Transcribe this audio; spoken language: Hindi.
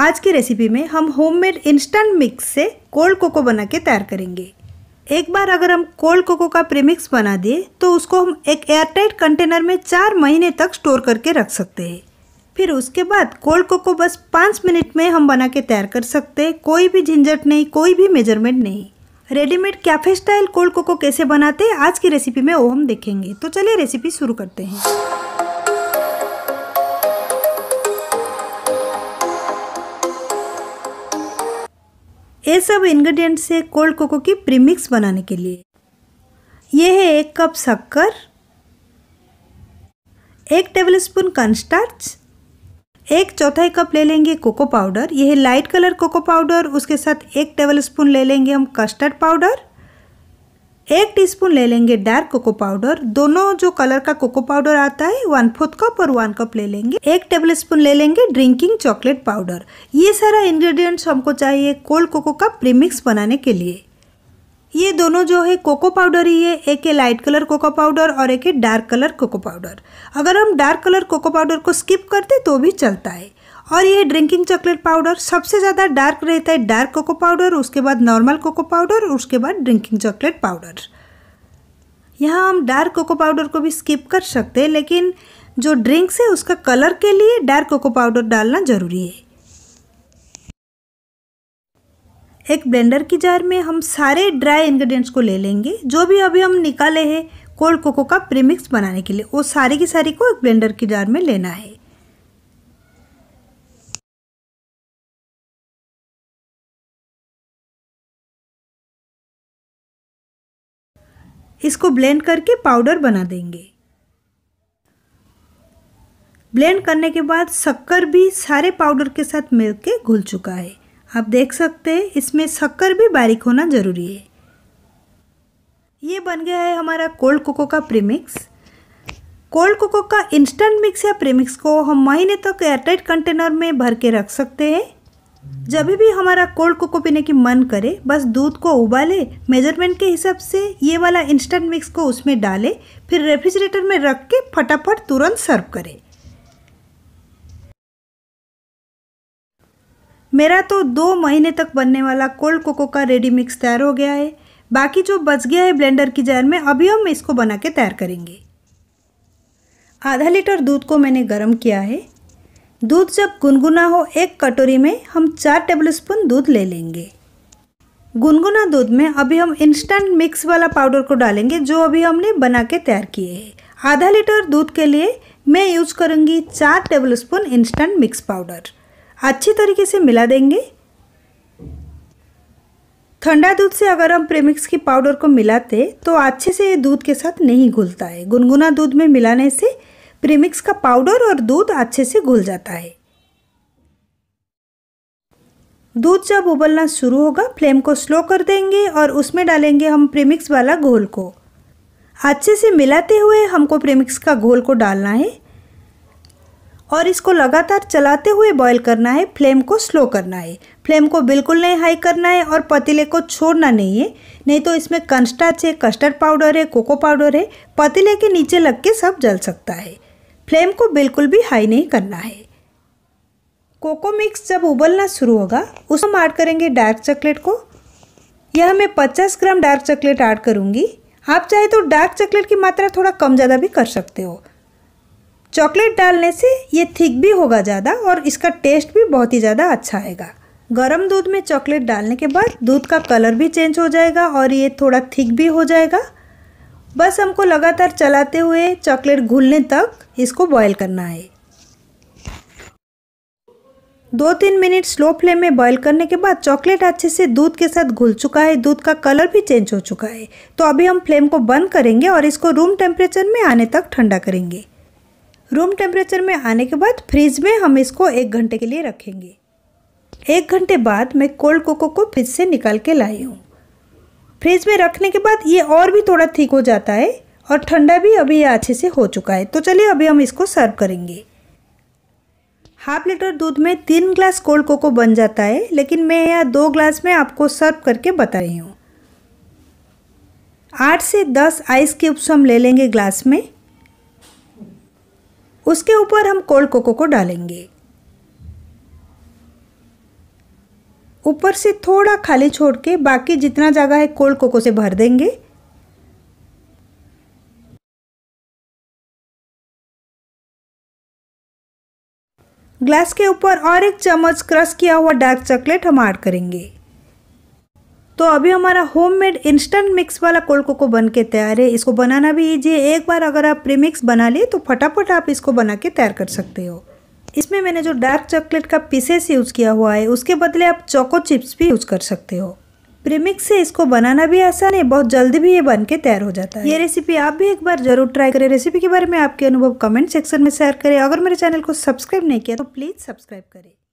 आज की रेसिपी में हम होममेड इंस्टेंट मिक्स से कोल्ड कोको बना के तैयार करेंगे एक बार अगर हम कोल्ड कोको का प्रीमिक्स बना दें तो उसको हम एक एयरटाइट कंटेनर में चार महीने तक स्टोर करके रख सकते हैं फिर उसके बाद कोल्ड कोको बस पाँच मिनट में हम बना के तैयार कर सकते हैं कोई भी झंझट नहीं कोई भी मेजरमेंट नहीं readymade cafe style cold cocoa कैसे बनाते हैं आज की रेसिपी में वो हम देखेंगे तो चलिए रेसिपी शुरू करते हैं ये सब इंग्रेडिएंट्स से कोल्ड कोको की प्रीमिक्स बनाने के लिए यह है एक कप शक्कर एक टेबल स्पून कनस्टार्च एक चौथाई कप ले लेंगे कोको पाउडर यह लाइट कलर कोको पाउडर उसके साथ एक टेबल स्पून ले लेंगे हम कस्टर्ड पाउडर एक टीस्पून ले लेंगे डार्क कोको पाउडर दोनों जो कलर का कोको पाउडर आता है वन फोर्थ कप और वन कप ले लेंगे एक टेबल स्पून ले लेंगे ड्रिंकिंग चॉकलेट पाउडर ये सारा इंग्रेडिएंट्स हमको चाहिए कोल्ड कोको का प्रीमिक्स बनाने के लिए ये दोनों जो है कोको पाउडर ही है एक है लाइट कलर कोको पाउडर और एक है डार्क कलर कोको पाउडर अगर हम डार्क कलर कोको पाउडर को स्किप करते तो भी चलता है और ये ड्रिंकिंग चॉकलेट पाउडर सबसे ज़्यादा डार्क रहता है डार्क कोको पाउडर उसके बाद नॉर्मल कोको पाउडर उसके बाद ड्रिंकिंग चॉकलेट पाउडर यहाँ हम डार्क कोको पाउडर को भी स्किप कर सकते हैं लेकिन जो ड्रिंक्स है उसका कलर के लिए डार्क कोको पाउडर डालना ज़रूरी है एक ब्लेंडर की जार में हम सारे ड्राई इंग्रेडिएंट्स को ले लेंगे जो भी अभी हम निकाले हैं कोल्ड कोको का प्रीमिक्स बनाने के लिए वो सारी की सारी को एक ब्लेंडर की जार में लेना है इसको ब्लेंड करके पाउडर बना देंगे ब्लेंड करने के बाद शक्कर भी सारे पाउडर के साथ मिलके घुल चुका है आप देख सकते हैं इसमें शक्कर भी बारीक होना ज़रूरी है ये बन गया है हमारा कोल्ड कोको का प्रीमिक्स कोल्ड कोको का इंस्टेंट मिक्स या प्रीमिक्स को हम महीने तक एयरटाइट कंटेनर में भर के रख सकते हैं जब भी हमारा कोल्ड कोको पीने की मन करे बस दूध को उबाले मेजरमेंट के हिसाब से ये वाला इंस्टेंट मिक्स को उसमें डाले फिर रेफ्रिजरेटर में रख के फटाफट तुरंत सर्व करें मेरा तो दो महीने तक बनने वाला कोल्ड कोको का रेडी मिक्स तैयार हो गया है बाकी जो बच गया है ब्लेंडर की जार में अभी हम इसको बना के तैयार करेंगे आधा लीटर दूध को मैंने गर्म किया है दूध जब गुनगुना हो एक कटोरी में हम चार टेबलस्पून दूध ले लेंगे गुनगुना दूध में अभी हम इंस्टेंट मिक्स वाला पाउडर को डालेंगे जो अभी हमने बना के तैयार किए है आधा लीटर दूध के लिए मैं यूज करूँगी चार टेबलस्पून इंस्टेंट मिक्स पाउडर अच्छी तरीके से मिला देंगे ठंडा दूध से अगर हम प्रेमिक्स की पाउडर को मिलाते तो अच्छे से ये दूध के साथ नहीं घुलता है गुनगुना दूध में मिलाने से प्रीमिक्स का पाउडर और दूध अच्छे से घुल जाता है दूध जब उबलना शुरू होगा फ्लेम को स्लो कर देंगे और उसमें डालेंगे हम प्रीमिक्स वाला घोल को अच्छे से मिलाते हुए हमको प्रीमिक्स का घोल को डालना है और इसको लगातार चलाते हुए बॉईल करना है फ्लेम को स्लो करना है फ्लेम को बिल्कुल नहीं हाई करना है और पतीले को छोड़ना नहीं है नहीं तो इसमें कंस्टाच है कस्टर्ड पाउडर है कोको पाउडर है पतीले के नीचे लग के सब जल सकता है फ्लेम को बिल्कुल भी हाई नहीं करना है कोको मिक्स जब उबलना शुरू होगा उसमें हम ऐड करेंगे डार्क चॉकलेट को यह मैं पचास ग्राम डार्क चॉकलेट ऐड करूँगी आप चाहे तो डार्क चॉकलेट की मात्रा थोड़ा कम ज़्यादा भी कर सकते हो चॉकलेट डालने से ये थिक भी होगा ज़्यादा और इसका टेस्ट भी बहुत ही ज़्यादा अच्छा आएगा गरम दूध में चॉकलेट डालने के बाद दूध का कलर भी चेंज हो जाएगा और ये थोड़ा थिक भी हो जाएगा बस हमको लगातार चलाते हुए चॉकलेट घुलने तक इसको बॉयल करना है दो तीन मिनट स्लो फ्लेम में बॉयल करने के बाद चॉकलेट अच्छे से दूध के साथ घुल चुका है दूध का कलर भी चेंज हो चुका है तो अभी हम फ्लेम को बंद करेंगे और इसको रूम टेम्परेचर में आने तक ठंडा करेंगे रूम टेम्परेचर में आने के बाद फ्रिज में हम इसको एक घंटे के लिए रखेंगे एक घंटे बाद मैं कोल्ड कोको को फ्रिज से निकाल के लाई हूँ फ्रिज में रखने के बाद ये और भी थोड़ा ठीक हो जाता है और ठंडा भी अभी अच्छे से हो चुका है तो चलिए अभी हम इसको सर्व करेंगे हाफ लीटर दूध में तीन ग्लास कोल्ड कोको बन जाता है लेकिन मैं यहाँ दो ग्लास में आपको सर्व करके बता रही हूँ आठ से दस आइस क्यूब्स हम ले लेंगे ग्लास में उसके ऊपर हम कोल्ड कोको को डालेंगे ऊपर से थोड़ा खाली छोड़ के बाकी जितना जगह है कोल्ड कोको से भर देंगे ग्लास के ऊपर और एक चम्मच क्रश किया हुआ डार्क चॉकलेट हम ऐड करेंगे तो अभी हमारा होममेड इंस्टेंट मिक्स वाला कोल्ड कोको बन के तैयार है इसको बनाना भी ईजी है एक बार अगर आप प्रीमिक्स बना लिए तो फटाफट आप इसको बना के तैयार कर सकते हो इसमें मैंने जो डार्क चॉकलेट का पीसेस यूज़ किया हुआ है उसके बदले आप चोको चिप्स भी यूज़ कर सकते हो प्रीमिक्स से इसको बनाना भी आसान है बहुत जल्दी भी ये बन के तैयार हो जाता है ये रेसिपी आप भी एक बार जरूर ट्राई करें रेसिपी के बारे में आपके अनुभव कमेंट सेक्शन में शेयर करें अगर मेरे चैनल को सब्सक्राइब नहीं किया तो प्लीज़ सब्सक्राइब करें